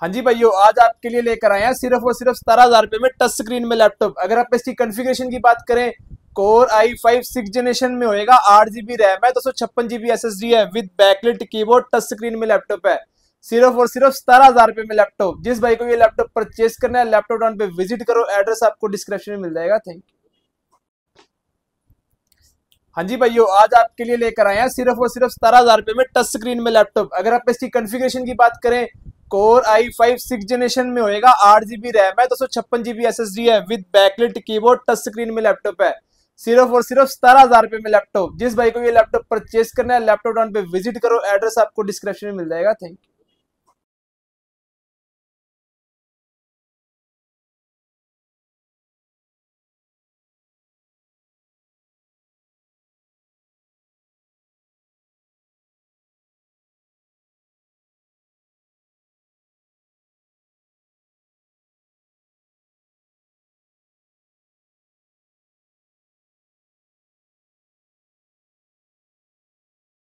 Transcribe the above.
हाँ जी भाइयों आज आपके लिए लेकर आए हैं सिर्फ और सिर्फ सतारह हजार रुपये में टच स्क्रीन में लैपटॉप अगर आप इसकी कॉन्फ़िगरेशन की बात करें core I five six generation में होएगा आठ जीबी रैम है दो सौ छप्पन जीबी एस एस डी है with backlit keyboard touch screen में लैपटॉप है सिर्फ और सिर्फ सतारह हजार रुपए में लैपटॉप जिस भाई को ये लैपटॉप परचेज करना है लैपटॉप डॉन पे विजिट करो एड्रेस आपको डिस्क्रिप्शन में मिल जाएगा थैंक यू हाँ जी भाइयों आज आपके लिए लेकर आए हैं सिर्फ और सिर्फ सतारह हजार रुपये में टच स्क्रीन में लैपटॉप अगर आप इसकी कॉन्फ़िगरेशन की बात करें core I five six generation में होएगा आठ जीबी रैम है दो सौ छप्पन जीबी एस एस डी है with backlit keyboard touch screen में लैपटॉप है सिर्फ और सिर्फ सतारह हजार रुपये में लैपटॉप जिस भाई को ये लैपटॉप परचेज करना है लैपटॉप डाउन पे विजिट करो एड्रेस आपको डिस्क्रिप्शन में मिल जाएगा थैंक यू